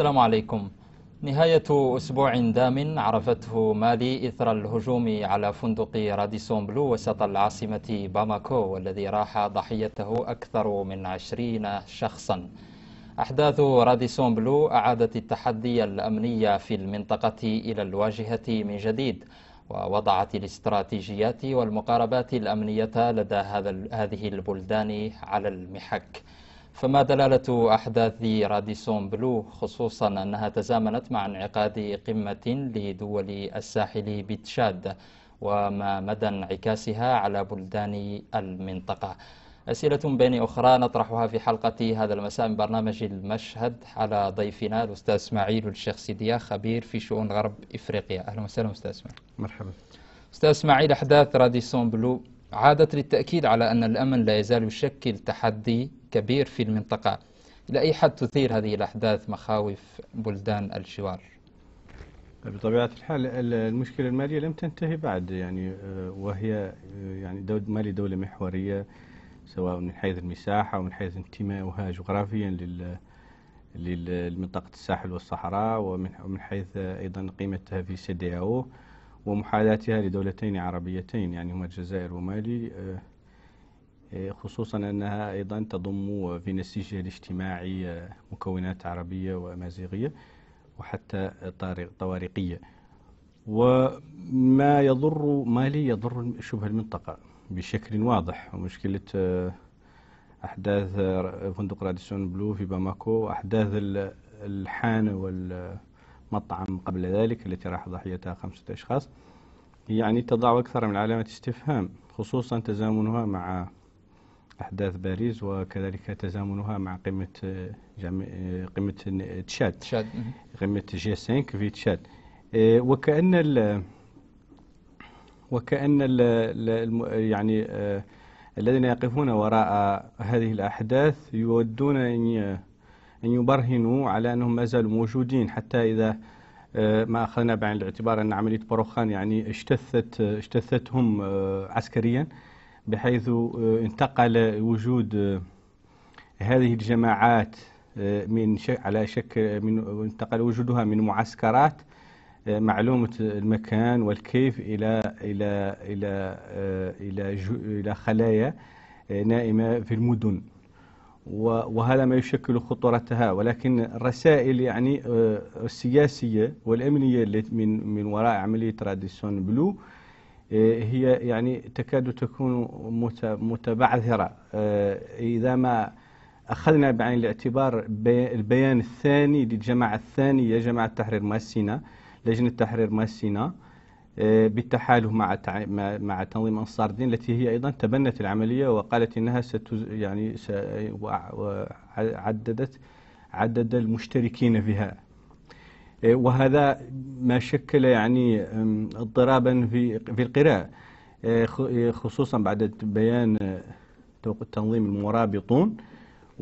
السلام عليكم نهاية أسبوع دام عرفته مالي إثر الهجوم على فندق راديسون بلو وسط العاصمة باماكو والذي راح ضحيته أكثر من عشرين شخصا أحداث راديسون بلو أعادت التحدي الأمني في المنطقة إلى الواجهة من جديد ووضعت الاستراتيجيات والمقاربات الأمنية لدى هذه البلدان على المحك فما دلالة أحداث راديسون بلو خصوصا أنها تزامنت مع انعقاد قمة لدول الساحل بتشاد وما مدى انعكاسها على بلدان المنطقة أسئلة بين أخرى نطرحها في حلقة هذا المساء من برنامج المشهد على ضيفنا الأستاذ إسماعيل الشيخ سيديا خبير في شؤون غرب إفريقيا أهلا وسهلا أستاذ إسماعيل مرحبا أستاذ إسماعيل أحداث راديسون بلو عادت للتأكيد على أن الأمن لا يزال يشكل تحدي كبير في المنطقة إلى أي حد تثير هذه الأحداث مخاوف بلدان الجوار بطبيعة الحال المشكلة المالية لم تنتهي بعد يعني آه، وهي آه، يعني دول مالي دولة محورية سواء من حيث المساحة ومن حيث انتمائها جغرافيا لل للمنطقة الساحل والصحراء ومن حيث آه، أيضا قيمتها في سي دي أو ومحالاتها لدولتين عربيتين يعني هما الجزائر ومالي إيه، خصوصا أنها أيضا تضم في نسيجها الاجتماعي آه، مكونات عربية وأمازيغية وحتى طوارقية وما يضر مالي يضر شبه المنطقة بشكل واضح ومشكلة آه، أحداث آه، فندق راديسون بلو في باماكو واحداث الحانة والمطعم قبل ذلك التي راح ضحيتها خمسة أشخاص يعني تضع أكثر من علامة استفهام خصوصا تزامنها مع أحداث باريس وكذلك تزامنها مع قمة آه، جم... آه، قمة آه، تشاد تشاد قمة جي 5 في تشاد وكأن ال وكأن ال يعني الذين يقفون وراء هذه الأحداث يودون أن أن يبرهنوا على أنهم ما زالوا موجودين حتى إذا ما أخذنا بعين الاعتبار أن عملية بروخان يعني اجتثت اجتثتهم عسكريا بحيث آه، انتقل وجود آه، هذه الجماعات آه، من شك على شكل من انتقل وجودها من معسكرات معلومة المكان والكيف إلى إلى إلى إلى إلى خلايا نائمة في المدن وهذا ما يشكل خطورتها ولكن الرسائل يعني السياسية والأمنية من من وراء عملية راديسون بلو إيه، هي يعني تكاد تكون متبعثرة إيه، إذا ما أخذنا بعين الاعتبار البيان الثاني للجماعة الثانية جماعة تحرير ماسينا لجنة تحرير ماسينا إيه، بالتحالف مع مع تنظيم انصار الدين التي هي ايضا تبنت العمليه وقالت انها ست يعني عددت عدد المشتركين فيها إيه، وهذا ما شكل يعني اضطرابا في في القراءة إيه، خصوصا بعد بيان آه، تنظيم المرابطون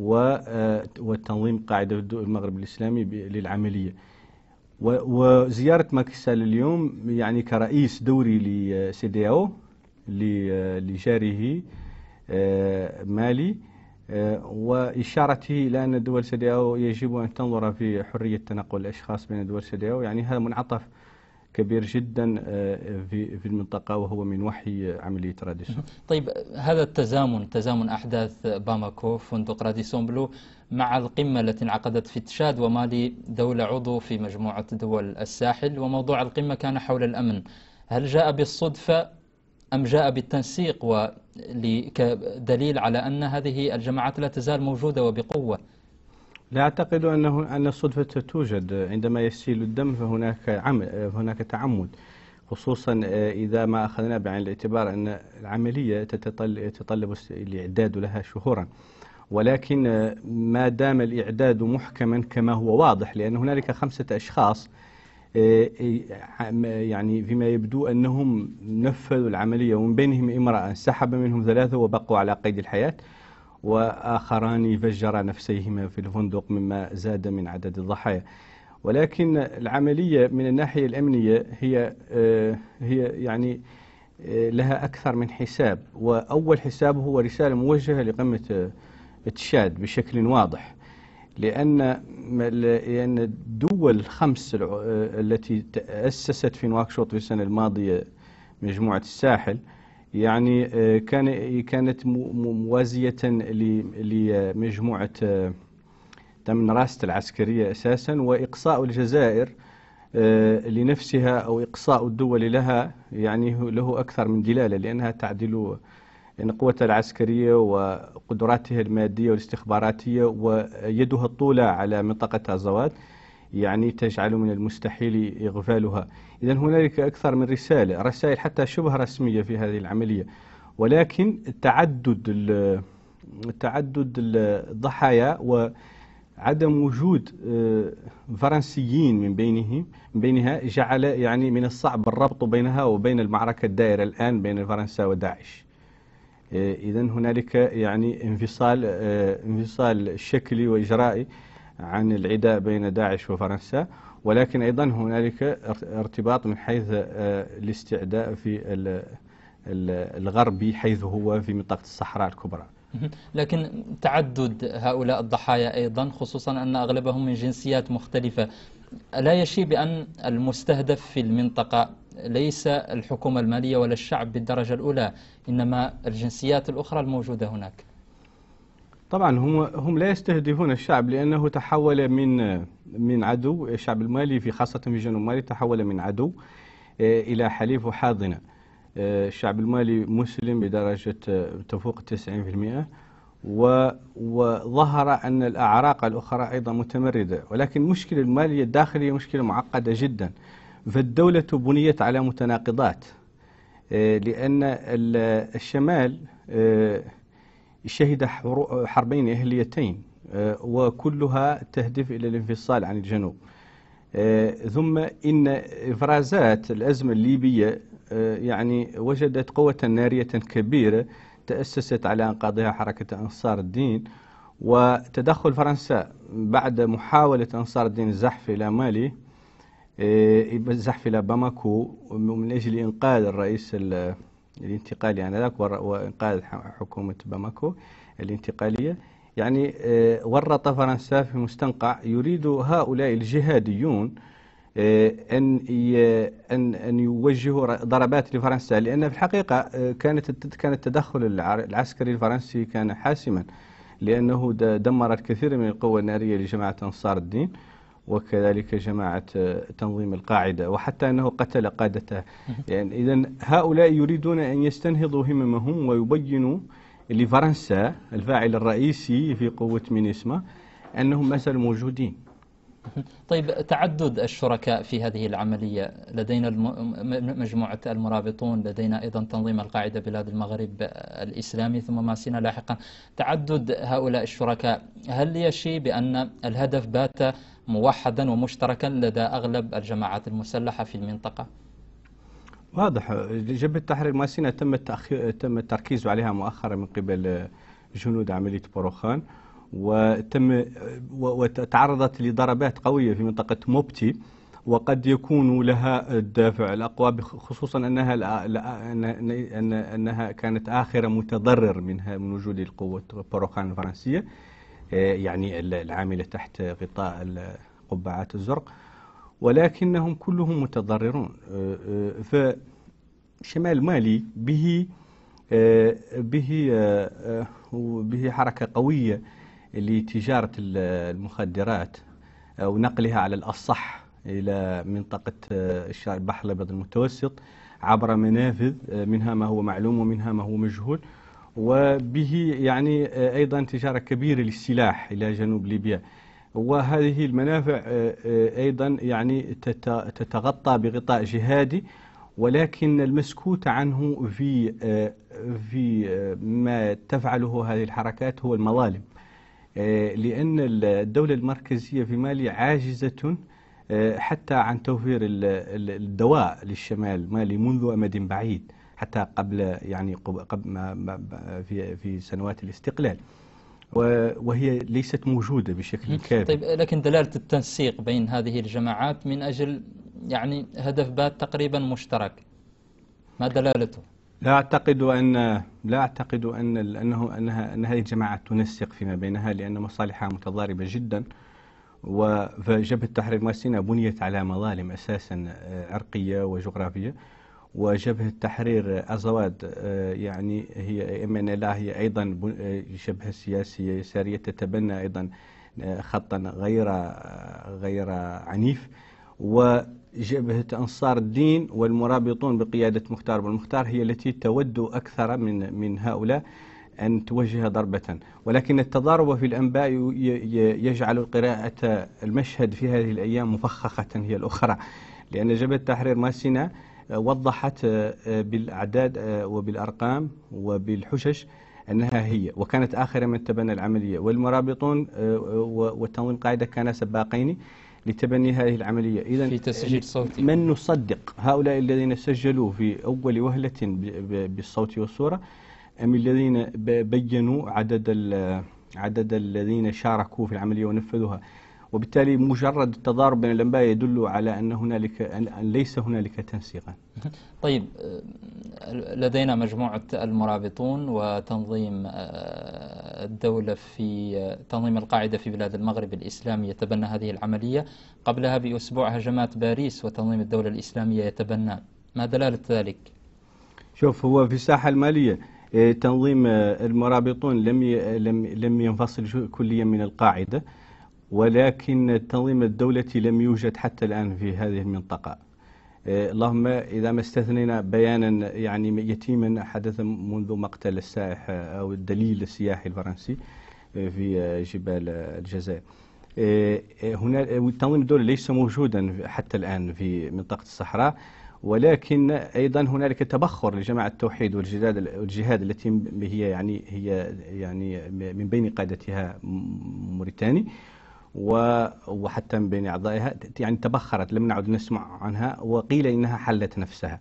آه، والتنظيم قاعدة المغرب الإسلامي للعملية وزيارة ماكسال اليوم يعني كرئيس دوري لسيدياو آه، لجاره مالي آه، وإشارته إلى أن دول سدياو يجب أن تنظر في حرية تنقل الأشخاص بين دول سدياو يعني هذا منعطف كبير جدا آه، في في المنطقه وهو من وحي عمليه راديسون. طيب هذا التزامن تزامن احداث باماكو فندق راديسون بلو مع القمه التي انعقدت في تشاد ومالي دوله عضو في مجموعه دول الساحل وموضوع القمه كان حول الامن. هل جاء بالصدفه أم جاء بالتنسيق كدليل على أن هذه الجماعات لا تزال موجودة وبقوة لا أعتقد أنه أن الصدفة توجد عندما يسيل الدم فهناك عمل هناك تعمد خصوصا آه، إذا ما أخذنا بعين الاعتبار أن العملية تتطلب الإعداد لها شهورا ولكن آه، ما دام الإعداد محكما كما هو واضح لأن هنالك خمسة أشخاص آه، آه، يعني فيما يبدو أنهم نفذوا العملية ومن بينهم امرأة سحب منهم ثلاثة وبقوا على قيد الحياة وآخران فجر نفسيهما في الفندق مما زاد من عدد الضحايا ولكن العملية من الناحية الأمنية هي آه، هي يعني لها أكثر من حساب وأول حساب هو رسالة موجهة لقمة تشاد بشكل واضح لأن لأن الدول الخمس آه، التي تأسست في نواكشوط في السنة الماضية مجموعة الساحل يعني آه، كان كانت موازية لمجموعة آه، تمن راست العسكرية أساسا وإقصاء الجزائر لنفسها أو إقصاء الدول لها يعني له أكثر من دلالة لأنها تعدل يعني قوتها العسكرية وقدراتها المادية والاستخباراتية ويدها الطولة على منطقة الزوات يعني تجعل من المستحيل إغفالها إذا هنالك أكثر من رسالة رسائل حتى شبه رسمية في هذه العملية ولكن تعدد تعدد الضحايا وعدم وجود آه، فرنسيين من بينهم من بينها جعل يعني من الصعب الربط بينها وبين المعركة الدائرة الآن بين فرنسا وداعش آه، إذا هنالك يعني انفصال آه، انفصال شكلي وإجرائي عن العداء بين داعش وفرنسا ولكن أيضا هنالك ارتباط من حيث آه، الاستعداء في الغربي حيث هو في منطقة الصحراء الكبرى لكن تعدد هؤلاء الضحايا أيضا خصوصا أن أغلبهم من جنسيات مختلفة لا يشي بأن المستهدف في المنطقة ليس الحكومة المالية ولا الشعب بالدرجة الأولى إنما الجنسيات الأخرى الموجودة هناك طبعا هم هم لا يستهدفون الشعب لانه تحول من من عدو الشعب المالي في خاصه في جنوب مالي تحول من عدو الى حليف وحاضنه الشعب المالي مسلم بدرجه تفوق 90% وظهر أن الأعراق الأخرى أيضا متمردة ولكن مشكلة المالية الداخلية مشكلة معقدة جدا فالدولة بنيت على متناقضات آه، لأن الشمال آه، شهد حربين أهليتين آه، وكلها تهدف إلى الانفصال عن الجنوب ثم إن إفرازات الأزمة الليبية يعني وجدت قوة نارية كبيرة تأسست على أنقاضها حركة أنصار الدين وتدخل فرنسا بعد محاولة أنصار الدين الزحف إلى مالي الزحف إيه، إلى باماكو من أجل إنقاذ الرئيس الانتقالي آنذاك ذاك وإنقاذ حكومة باماكو الانتقالية يعني إيه، ورط فرنسا في مستنقع يريد هؤلاء الجهاديون آه، أن أن أن يوجهوا ضربات لفرنسا لأن في الحقيقة آه، كانت كان التدخل العسكري الفرنسي كان حاسما لأنه دمر الكثير من القوى النارية لجماعة أنصار الدين وكذلك جماعة آه، تنظيم القاعدة وحتى أنه قتل قادته يعني إذا هؤلاء يريدون أن يستنهضوا هممهم ويبينوا لفرنسا الفاعل الرئيسي في قوة مينيسما أنهم ما زالوا موجودين طيب تعدد الشركاء في هذه العملية لدينا مجموعة المرابطون لدينا أيضا تنظيم القاعدة بلاد المغرب الإسلامي ثم ما سينا لاحقا تعدد هؤلاء الشركاء هل يشي بأن الهدف بات موحدا ومشتركا لدى أغلب الجماعات المسلحة في المنطقة؟ واضح جبهة التحرير ماسينا تم تم التركيز عليها مؤخرا من قبل جنود عملية بوروخان وتم وتعرضت لضربات قوية في منطقة موبتي وقد يكون لها الدافع الأقوى خصوصا أنها أنها كانت آخر متضرر منها من وجود القوة بروخان الفرنسية آه، يعني العاملة تحت غطاء القبعات الزرق ولكنهم كلهم متضررون آه، آه، فشمال مالي به به به حركة قوية لتجارة المخدرات ونقلها على الأصح إلى منطقة آه، البحر الأبيض المتوسط عبر منافذ آه، منها ما هو معلوم ومنها ما هو مجهول وبه يعني آه، أيضا تجارة كبيرة للسلاح إلى جنوب ليبيا وهذه المنافع أيضا يعني تتغطى بغطاء جهادي ولكن المسكوت عنه في في ما تفعله هذه الحركات هو المظالم آه، لأن الدولة المركزية في مالي عاجزة آه، حتى عن توفير الدواء للشمال مالي منذ أمد بعيد حتى قبل يعني قبل ما في في سنوات الاستقلال وهي ليست موجودة بشكل كامل طيب لكن دلالة التنسيق بين هذه الجماعات من أجل يعني هدف بات تقريبا مشترك ما دلالته؟ لا أعتقد أن لا أعتقد أن أنه أنها أن هذه الجماعات تنسق فيما بينها لأن مصالحها متضاربة جدا وجبهة التحرير المقدسية بنيت على مظالم أساسا عرقية آه، وجغرافية وجبهة التحرير أزواد آه، يعني هي ام ان لا هي أيضا آه، جبهة سياسية يسارية تتبنى أيضا خطا غير غير عنيف و جبهة أنصار الدين والمرابطون بقيادة مختار والمختار هي التي تود أكثر من من هؤلاء أن توجه ضربة ولكن التضارب في الأنباء يجعل قراءة المشهد في هذه الأيام مفخخة هي الأخرى لأن جبهة تحرير ماسينا آه، وضحت آه، آه، بالأعداد وبالأرقام وبالحشش أنها هي وكانت آخر من تبنى العملية والمرابطون وتنظيم قاعدة كان سباقين لتبني هذه العملية إذا في تسجيل صوتي من نصدق هؤلاء الذين سجلوا في أول وهلة بالصوت والصورة أم الذين بينوا عدد عدد الذين شاركوا في العملية ونفذوها وبالتالي مجرد التضارب بين الانباء يدل على ان هنالك ان ليس هنالك تنسيقا. طيب آه، لدينا مجموعه المرابطون وتنظيم آه، الدوله في آه، تنظيم القاعده في بلاد المغرب الاسلامي يتبنى هذه العمليه، قبلها باسبوع هجمات باريس وتنظيم الدوله الاسلاميه يتبنى، ما دلاله ذلك؟ شوف هو في الساحه الماليه تنظيم المرابطون لم لم لم ينفصل كليا من القاعده. ولكن تنظيم الدولة لم يوجد حتى الآن في هذه المنطقة آه، اللهم إذا ما استثنينا بيانا يعني يتيما حدث منذ مقتل السائح أو الدليل السياحي الفرنسي آه، في آه، جبال الجزائر هنا تنظيم الدولة ليس موجودا حتى الآن في منطقة الصحراء ولكن ايضا هنالك تبخر لجماعه التوحيد والجهاد والجهاد التي هي يعني هي يعني من بين قادتها موريتاني وحتى من بين أعضائها يعني تبخرت لم نعد نسمع عنها وقيل إنها حلت نفسها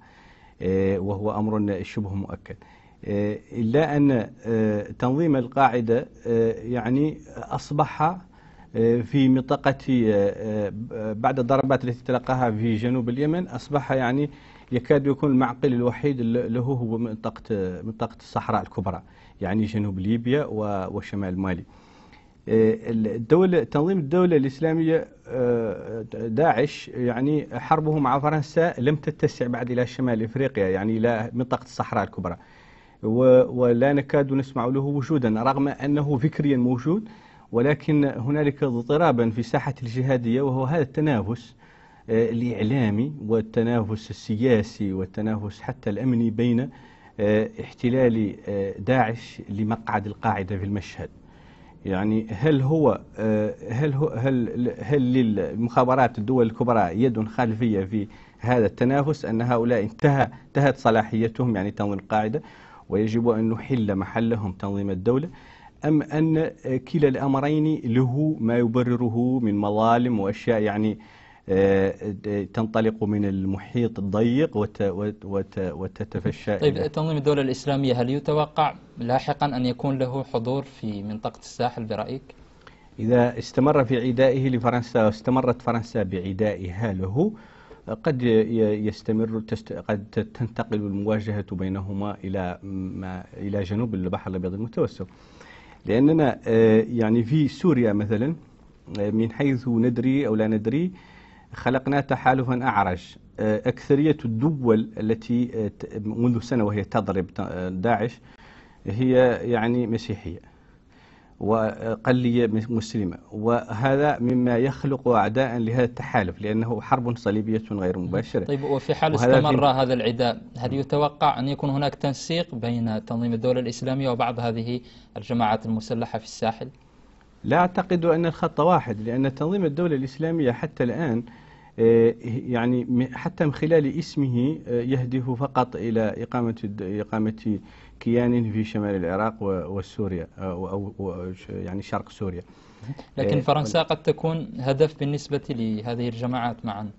آه، وهو أمر شبه مؤكد آه، إلا أن آه، تنظيم القاعدة يعني أصبح في منطقة بعد الضربات التي تلقاها في جنوب اليمن أصبح يعني يكاد يكون المعقل الوحيد له هو منطقة منطقة الصحراء الكبرى يعني جنوب ليبيا وشمال مالي. آه، الدولة تنظيم الدولة الإسلامية آه، داعش يعني حربه مع فرنسا لم تتسع بعد إلى شمال إفريقيا يعني إلى منطقة الصحراء الكبرى ولا نكاد نسمع له وجودا رغم أنه فكريا موجود ولكن هنالك اضطرابا في ساحة الجهادية وهو هذا التنافس آه، الإعلامي والتنافس السياسي والتنافس حتى الأمني بين احتلال داعش لمقعد القاعدة في المشهد يعني هل هو آه، هل هو هل هل للمخابرات الدول الكبرى يد خلفيه في هذا التنافس ان هؤلاء انتهى انتهت صلاحيتهم يعني تنظيم القاعده ويجب ان نحل محلهم تنظيم الدوله ام ان كلا الامرين له ما يبرره من مظالم واشياء يعني تنطلق من المحيط الضيق وتتفشى طيب تنظيم الدولة الإسلامية هل يتوقع لاحقا أن يكون له حضور في منطقة الساحل برأيك؟ إذا استمر في عدائه لفرنسا واستمرت فرنسا بعدائها له قد يستمر تست... قد تنتقل المواجهة بينهما إلى ما إلى جنوب البحر الأبيض المتوسط لأننا آه، يعني في سوريا مثلا آه، من حيث ندري أو لا ندري خلقنا تحالفا أعرج آه، أكثرية الدول التي آه، منذ سنة وهي تضرب آه، داعش هي يعني مسيحية وقلية مسلمة وهذا مما يخلق أعداء لهذا التحالف لأنه حرب صليبية غير مباشرة طيب وفي حال استمر هذا العداء هل يتوقع أن يكون هناك تنسيق بين تنظيم الدولة الإسلامية وبعض هذه الجماعات المسلحة في الساحل؟ لا أعتقد أن الخط واحد لأن تنظيم الدولة الإسلامية حتى الآن آه، يعني حتى من خلال اسمه آه، يهدف فقط إلى إقامة إقامة كيان في شمال العراق وسوريا آه، أو يعني شرق سوريا لكن فرنسا قد تكون هدف بالنسبة لهذه الجماعات معا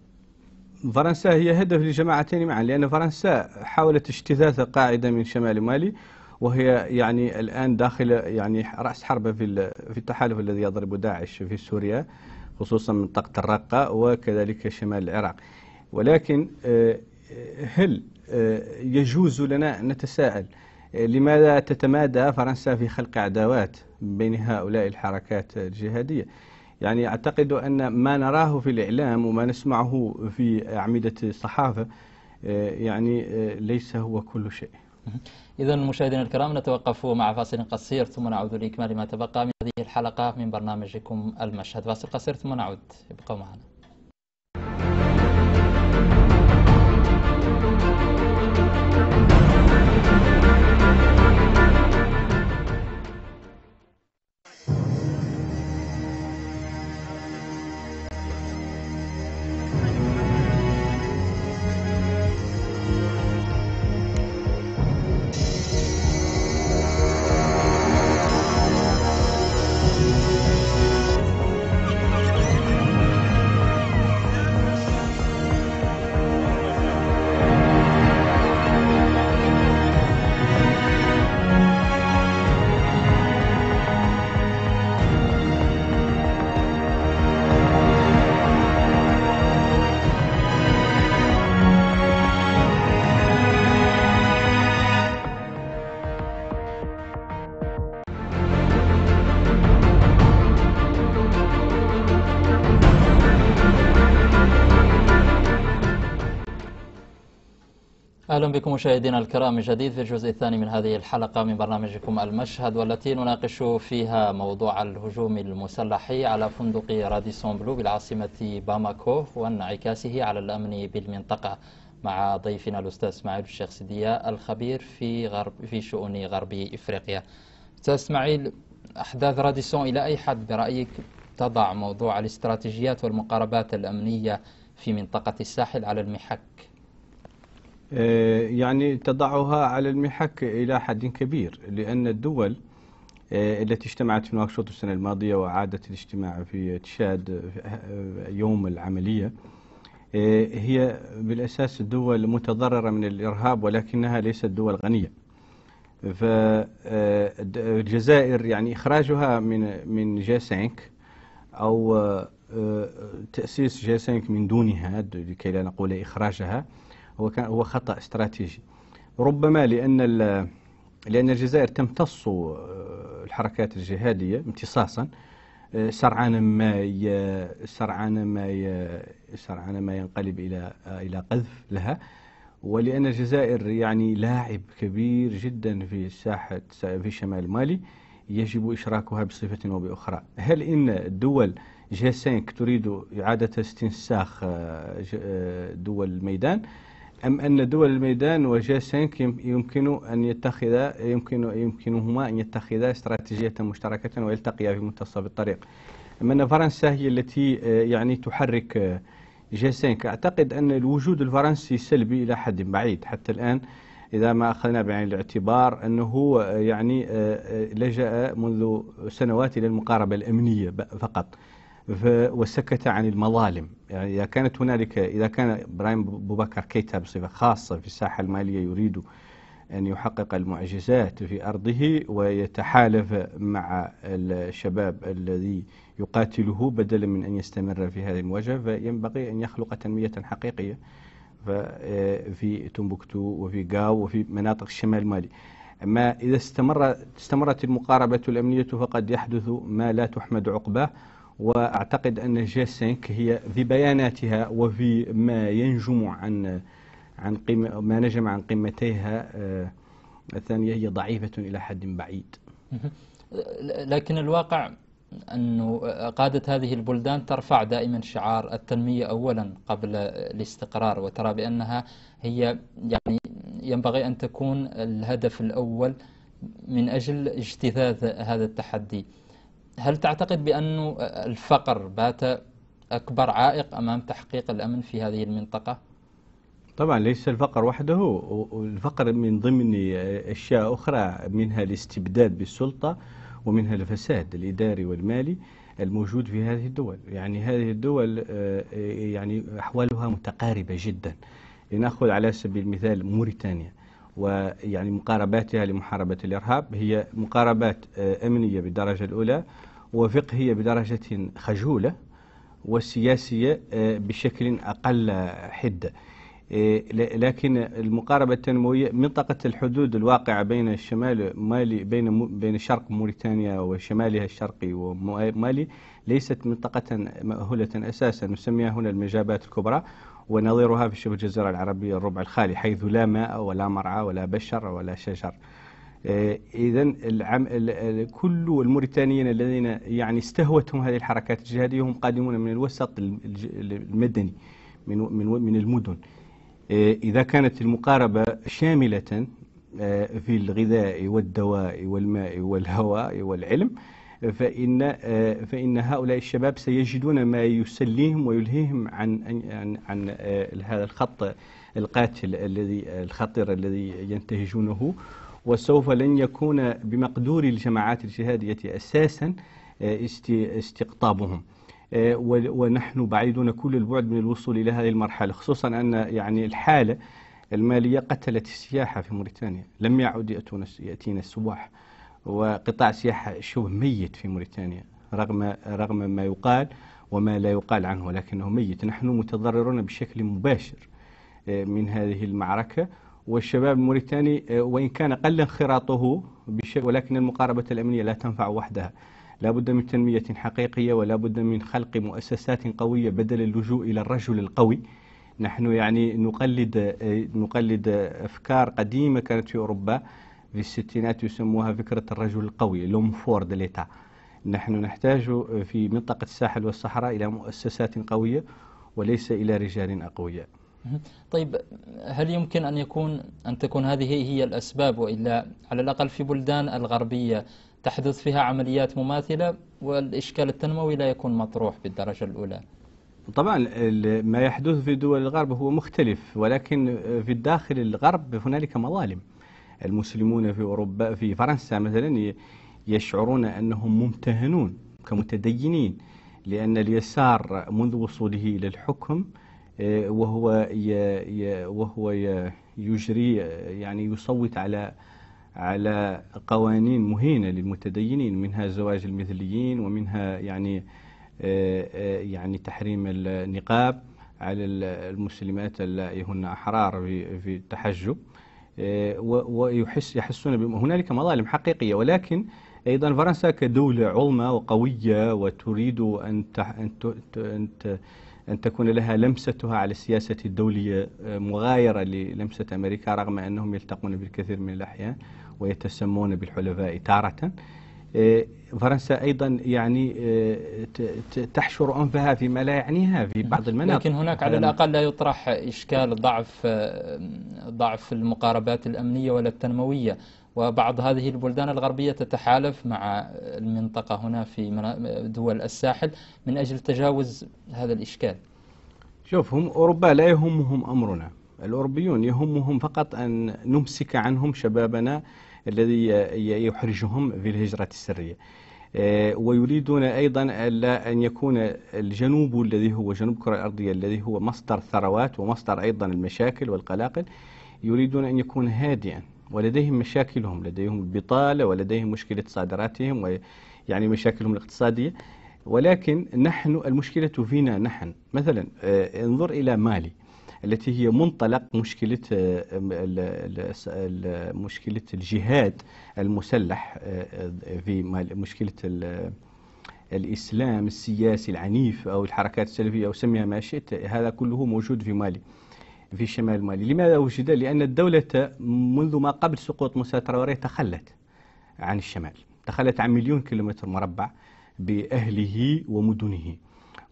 فرنسا هي هدف لجماعتين معا لأن فرنسا حاولت اجتثاث قاعدة من شمال مالي وهي يعني الآن داخل يعني رأس حربة في في التحالف الذي يضرب داعش في سوريا خصوصا منطقة الرقة وكذلك شمال العراق ولكن آه، هل آه، يجوز لنا أن نتساءل آه، لماذا تتمادى فرنسا في خلق عداوات بين هؤلاء الحركات الجهادية يعني أعتقد أن ما نراه في الإعلام وما نسمعه في أعمدة الصحافة يعني ليس هو كل شيء إذا مشاهدينا الكرام نتوقف مع فاصل قصير ثم نعود لإكمال ما تبقى من هذه الحلقة من برنامجكم المشهد فاصل قصير ثم نعود ابقوا معنا أهلا بكم مشاهدينا الكرام من جديد في الجزء الثاني من هذه الحلقة من برنامجكم المشهد والتي نناقش فيها موضوع الهجوم المسلح على فندق راديسون بلو بالعاصمة باماكو وانعكاسه على الأمن بالمنطقة مع ضيفنا الأستاذ اسماعيل الشيخ سدية الخبير في غرب في شؤون غرب إفريقيا. أستاذ اسماعيل أحداث راديسون إلى أي حد برأيك تضع موضوع الاستراتيجيات والمقاربات الأمنية في منطقة الساحل على المحك؟ آه، يعني تضعها على المحك إلى حد كبير لأن الدول آه، التي اجتمعت في نواكشوط السنة الماضية وعادت الاجتماع في تشاد آه، يوم العملية هي بالأساس دول متضررة من الإرهاب ولكنها ليست دول غنية فالجزائر يعني إخراجها من من جاسينك أو تأسيس جاسينك من دونها لكي لا نقول إخراجها هو كان هو خطأ استراتيجي ربما لأن لأن الجزائر تمتص آه، الحركات الجهادية امتصاصا آه، سرعان ما ي... سرعان ما ي... سرعان ما ينقلب إلى آه، إلى قذف لها ولأن الجزائر يعني لاعب كبير جدا في ساحة في شمال مالي يجب إشراكها بصفة وبأخرى هل إن الدول جي 5 تريد إعادة استنساخ دول الميدان أم أن دول الميدان 5 يمكن أن يتخذ يمكن يمكنهما أن يتخذا استراتيجية مشتركة ويلتقيا في منتصف الطريق أما أن فرنسا هي التي آه، يعني تحرك 5 آه، أعتقد أن الوجود الفرنسي سلبي إلى حد بعيد حتى الآن إذا ما أخذنا بعين الاعتبار أنه آه، يعني لجأ منذ سنوات إلى المقاربة الأمنية فقط وسكت عن المظالم يعني إذا كانت هنالك إذا كان إبراهيم بوبكر كيتا بصفة خاصة في الساحة المالية يريد أن يحقق المعجزات في أرضه ويتحالف مع الشباب الذي يقاتله بدلا من أن يستمر في هذه المواجهة فينبغي أن يخلق تنمية حقيقية آه، في تمبكتو وفي غاو وفي مناطق الشمال المالي أما إذا استمر استمرت المقاربة الأمنية فقد يحدث ما لا تحمد عقباه واعتقد ان جي 5 هي في بياناتها وفي ما ينجم عن عن قيمة ما نجم عن قيمتيها آه، الثانيه هي ضعيفه الى حد بعيد. لكن الواقع انه قادة هذه البلدان ترفع دائما شعار التنمية أولا قبل الاستقرار وترى بأنها هي يعني ينبغي أن تكون الهدف الأول من أجل اجتثاث هذا التحدي هل تعتقد بأن الفقر بات أكبر عائق أمام تحقيق الأمن في هذه المنطقة؟ طبعا ليس الفقر وحده والفقر من ضمن أشياء أخرى منها الاستبداد بالسلطة ومنها الفساد الإداري والمالي الموجود في هذه الدول يعني هذه الدول آه، يعني أحوالها متقاربة جدا لنأخذ على سبيل المثال موريتانيا ويعني مقارباتها لمحاربة الإرهاب هي مقاربات آه، أمنية بالدرجة الأولى وفقهية بدرجة خجولة والسياسية آه، بشكل أقل حدة آه، لكن المقاربة التنموية منطقة الحدود الواقعة بين الشمال مالي بين بين شرق موريتانيا وشمالها الشرقي ومالي ليست منطقة مأهولة أساسا نسميها هنا المجابات الكبرى ونظيرها في شبه الجزيرة العربية الربع الخالي حيث لا ماء ولا مرعى ولا بشر ولا شجر آه، اذا العم كل الموريتانيين الذين يعني استهوتهم هذه الحركات الجهاديه هم قادمون من الوسط المدني من من من المدن آه، اذا كانت المقاربه شامله آه، في الغذاء والدواء والماء والهواء والعلم فإن فإن هؤلاء الشباب سيجدون ما يسليهم ويلهيهم عن عن عن هذا الخط القاتل الذي الخطر الذي ينتهجونه وسوف لن يكون بمقدور الجماعات الجهادية أساسا آه، استقطابهم آه، ونحن بعيدون كل البعد من الوصول إلى هذه المرحلة خصوصا أن يعني الحالة المالية قتلت السياحة في موريتانيا لم يعد يأتينا السواح وقطاع السياحة شبه ميت في موريتانيا رغم رغم ما يقال وما لا يقال عنه ولكنه ميت نحن متضررون بشكل مباشر آه، من هذه المعركة والشباب الموريتاني آه، وإن كان قل انخراطه بشيء ولكن المقاربة الأمنية لا تنفع وحدها لا بد من تنمية حقيقية ولا بد من خلق مؤسسات قوية بدل اللجوء إلى الرجل القوي نحن يعني نقلد آه، نقلد أفكار قديمة كانت في أوروبا في الستينات يسموها فكرة الرجل القوي لوم فورد ليتا نحن نحتاج في منطقة الساحل والصحراء إلى مؤسسات قوية وليس إلى رجال أقوياء طيب هل يمكن أن يكون أن تكون هذه هي الأسباب وإلا على الأقل في بلدان الغربية تحدث فيها عمليات مماثلة والإشكال التنموي لا يكون مطروح بالدرجة الأولى طبعا ما يحدث في دول الغرب هو مختلف ولكن في الداخل الغرب هنالك مظالم المسلمون في أوروبا في فرنسا مثلا يشعرون أنهم ممتهنون كمتدينين لأن اليسار منذ وصوله إلى الحكم آه، وهو وهو يجري آه، يعني يصوت على على قوانين مهينة للمتدينين منها زواج المثليين ومنها يعني آه، يعني تحريم النقاب على المسلمات اللائي هن أحرار في التحجب ويحس يحسون هنالك مظالم حقيقية ولكن أيضا فرنسا كدولة عظمى وقوية وتريد أن أن أن تكون لها لمستها على السياسة الدولية آه، مغايرة للمسة أمريكا رغم أنهم يلتقون بالكثير من الأحيان ويتسمون بالحلفاء تارة آه، فرنسا أيضا يعني آه، تحشر أنفها فيما لا يعنيها في بعض المناطق لكن هناك على الأقل لا يطرح إشكال ضعف ضعف المقاربات الأمنية ولا التنموية وبعض هذه البلدان الغربية تتحالف مع المنطقة هنا في دول الساحل من أجل تجاوز هذا الإشكال شوف هم أوروبا لا يهمهم أمرنا الأوروبيون يهمهم فقط أن نمسك عنهم شبابنا الذي يحرجهم في الهجرة السرية آه، ويريدون أيضا ألا أن يكون الجنوب الذي هو جنوب كرة الأرضية الذي هو مصدر الثروات ومصدر أيضا المشاكل والقلاقل يريدون أن يكون هادئا ولديهم مشاكلهم لديهم البطالة ولديهم مشكلة صادراتهم ويعني مشاكلهم الاقتصادية ولكن نحن المشكلة فينا نحن مثلا آه، انظر إلى مالي التي هي منطلق مشكلة آه، مشكلة الجهاد المسلح آه، في مشكلة الإسلام السياسي العنيف أو الحركات السلفية أو سميها ما شئت هذا كله موجود في مالي في شمال مالي لماذا وجد لأن الدولة منذ ما قبل سقوط موسى تراوري تخلت عن الشمال تخلت عن مليون كيلومتر مربع بأهله ومدنه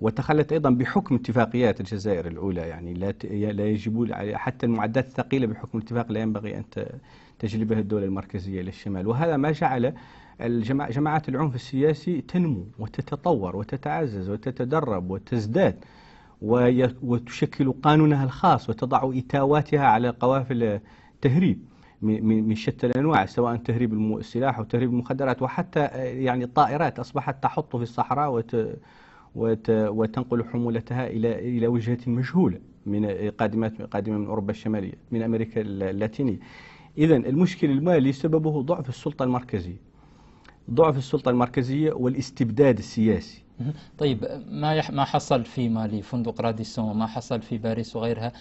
وتخلت ايضا بحكم اتفاقيات الجزائر الاولى يعني لا لا يجب حتى المعدات الثقيله بحكم الاتفاق لا ينبغي ان تجلبها الدوله المركزيه الى الشمال وهذا ما جعل جماعات العنف السياسي تنمو وتتطور وتتعزز وتتدرب وتزداد وتشكل قانونها الخاص وتضع إتاواتها على قوافل تهريب من شتى الانواع سواء تهريب السلاح او تهريب المخدرات وحتى آه، يعني الطائرات اصبحت تحط في الصحراء وت وتنقل حمولتها الى الى وجهه مجهوله من قادمات قادمه من اوروبا الشماليه من امريكا اللاتينيه. اذا المشكل المالي سببه ضعف السلطه المركزيه. ضعف السلطه المركزيه والاستبداد السياسي. طيب ما يح ما حصل في مالي فندق راديسون وما حصل في باريس وغيرها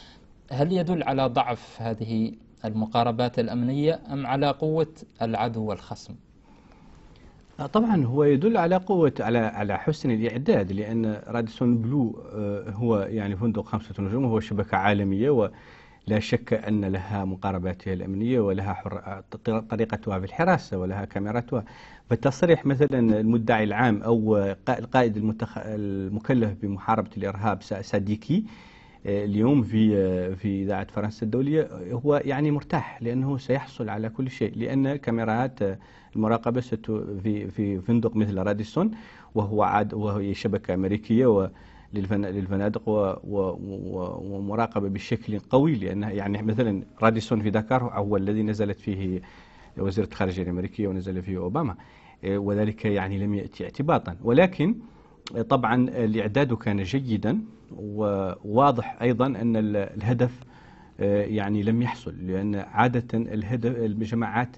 هل يدل على ضعف هذه المقاربات الأمنية أم على قوة العدو والخصم؟ آه، طبعا هو يدل على قوة على على حسن الإعداد لأن راديسون بلو آه، هو يعني فندق خمسة نجوم وهو شبكة عالمية و لا شك أن لها مقارباتها الأمنية ولها حر... طريقتها في الحراسة ولها كاميراتها فتصريح مثلا المدعي العام أو القائد المتخ... المكلف بمحاربة الإرهاب ساديكي آه، اليوم في آه، في إذاعة فرنسا الدولية هو يعني مرتاح لأنه سيحصل على كل شيء لأن كاميرات آه، المراقبة ست في في فندق مثل راديسون وهو عاد وهي شبكة أمريكية و للفنادق ومراقبه بشكل قوي لانها يعني مثلا راديسون في داكار هو الذي نزلت فيه وزيره الخارجيه الامريكيه ونزل فيه اوباما آه، وذلك يعني لم ياتي اعتباطا ولكن آه، طبعا الاعداد كان جيدا وواضح ايضا ان الهدف آه، يعني لم يحصل لان عاده الهدف الجماعات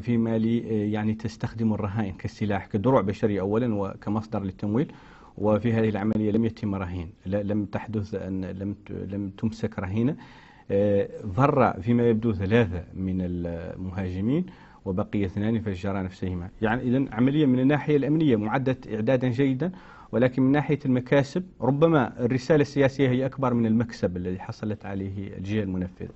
في مالي يعني تستخدم الرهائن كسلاح كدروع بشريه اولا وكمصدر للتمويل وفي هذه العملية لم يتم رهين لم تحدث أن لم لم تمسك رهينة آه، ضر فيما يبدو ثلاثة من المهاجمين وبقي اثنان فجرا نفسهما يعني إذا عملية من الناحية الأمنية معدت إعدادا جيدا ولكن من ناحية المكاسب ربما الرسالة السياسية هي أكبر من المكسب الذي حصلت عليه الجهة المنفذة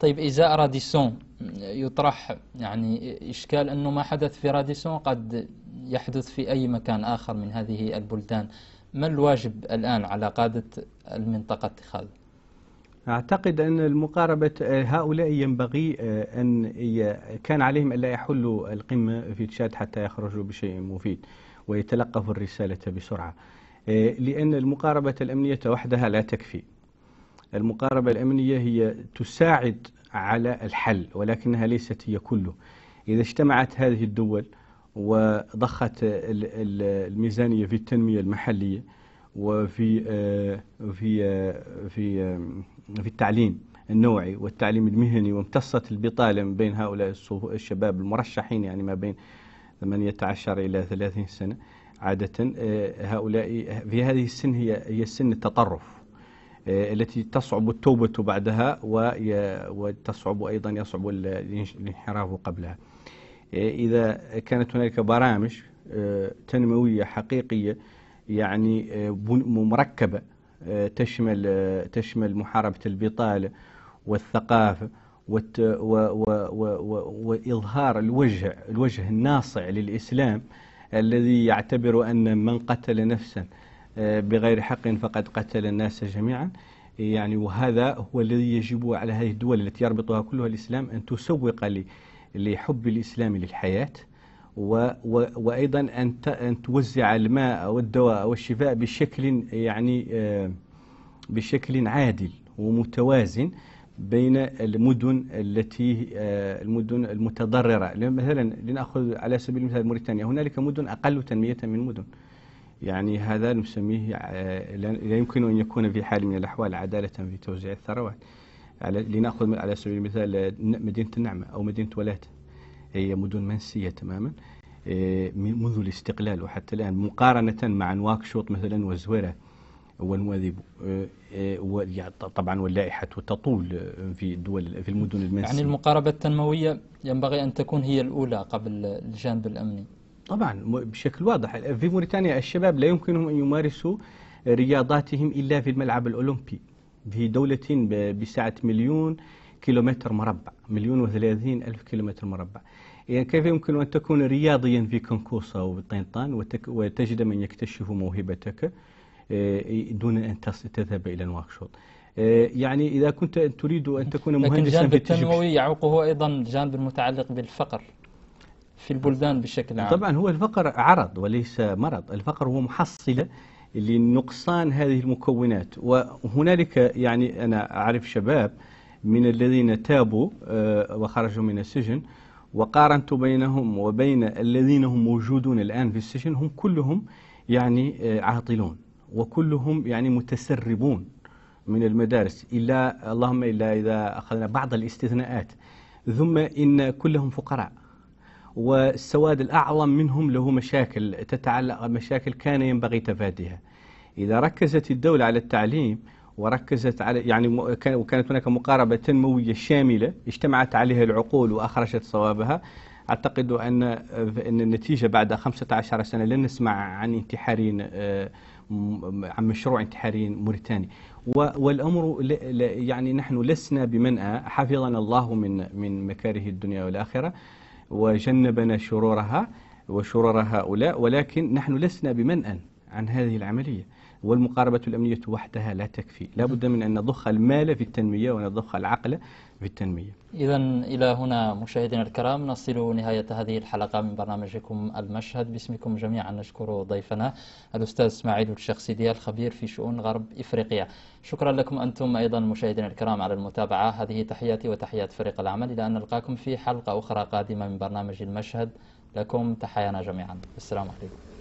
طيب إذا راديسون يطرح يعني إشكال أنه ما حدث في راديسون قد يحدث في أي مكان آخر من هذه البلدان ما الواجب الآن على قادة المنطقة اتخاذ أعتقد أن المقاربة آه، هؤلاء ينبغي آه، أن كان عليهم ألا يحلوا القمة في تشاد حتى يخرجوا بشيء مفيد ويتلقفوا الرسالة بسرعة آه، لأن المقاربة الأمنية وحدها لا تكفي المقاربة الأمنية هي تساعد على الحل ولكنها ليست هي كله إذا اجتمعت هذه الدول وضخت الميزانية في التنمية المحلية وفي آه، آه، في في آه، في التعليم النوعي والتعليم المهني وامتصت البطالة من بين هؤلاء الشباب المرشحين يعني ما بين 18 إلى 30 سنة عادة هؤلاء في هذه السن هي هي سن التطرف التي تصعب التوبة بعدها وتصعب أيضا يصعب الانحراف قبلها إذا كانت هناك برامج آه، تنموية حقيقية يعني آه، مركبة آه، تشمل تشمل محاربة البطالة والثقافة وإظهار الوجه الوجه الناصع للإسلام الذي يعتبر أن من قتل نفسا بغير حق فقد قتل الناس جميعا يعني وهذا هو الذي يجب على هذه الدول التي يربطها كلها الإسلام أن تسوق لي لحب الإسلام للحياة و و وأيضا أن أن توزع الماء والدواء والشفاء بشكل يعني آه، بشكل عادل ومتوازن بين المدن التي آه، المدن المتضررة مثلا لنأخذ على سبيل المثال موريتانيا هنالك مدن أقل تنمية من مدن يعني هذا نسميه آه، لا يمكن أن يكون في حال من الأحوال عدالة في توزيع الثروات على لناخذ على سبيل المثال مدينه النعمه او مدينه ولات هي مدن منسيه تماما آه، منذ الاستقلال وحتى الان مقارنه مع نواكشوط مثلا وزويره والنواذب آه، آه، طبعا واللائحة تطول في الدول في المدن المنسية يعني المقاربة التنموية ينبغي أن تكون هي الأولى قبل الجانب الأمني طبعا بشكل واضح في موريتانيا الشباب لا يمكنهم أن يمارسوا رياضاتهم إلا في الملعب الأولمبي في دولة بسعة مليون كيلومتر مربع مليون وثلاثين ألف كيلومتر مربع يعني كيف يمكن أن تكون رياضيا في كونكوسا أو طينطان وتجد من يكتشف موهبتك آه، دون أن تذهب إلى نواكشوط آه، يعني إذا كنت تريد أن تكون مهندسا لكن الجانب التنموي يعوقه أيضا جانب المتعلق بالفقر في البلدان بشكل عام طبعا هو الفقر عرض وليس مرض الفقر هو محصلة لنقصان هذه المكونات وهنالك يعني أنا أعرف شباب من الذين تابوا آه، وخرجوا من السجن وقارنت بينهم وبين الذين هم موجودون الآن في السجن هم كلهم يعني آه، عاطلون وكلهم يعني متسربون من المدارس إلا اللهم إلا إذا أخذنا بعض الاستثناءات ثم إن كلهم فقراء والسواد الأعظم منهم له مشاكل تتعلق مشاكل كان ينبغي تفاديها إذا ركزت الدولة على التعليم وركزت على يعني وكانت هناك مقاربة تنموية شاملة اجتمعت عليها العقول وأخرجت صوابها أعتقد أن أن النتيجة بعد 15 سنة لن نسمع عن انتحارين آه، عن مشروع انتحارين موريتاني والأمر يعني نحن لسنا بمنأى حفظنا الله من من مكاره الدنيا والآخرة وجنبنا شرورها وشرور هؤلاء ولكن نحن لسنا بمنأى عن هذه العملية والمقاربة الأمنية وحدها لا تكفي لا بد من أن نضخ المال في التنمية ونضخ العقل بالتنمية إذا إلى هنا مشاهدينا الكرام نصل نهاية هذه الحلقة من برنامجكم المشهد باسمكم جميعا نشكر ضيفنا الأستاذ اسماعيل الشخصيدي الخبير في شؤون غرب إفريقيا شكرا لكم أنتم أيضا مشاهدينا الكرام على المتابعة هذه تحياتي وتحيات فريق العمل إلى أن نلقاكم في حلقة أخرى قادمة من برنامج المشهد لكم تحيانا جميعا السلام عليكم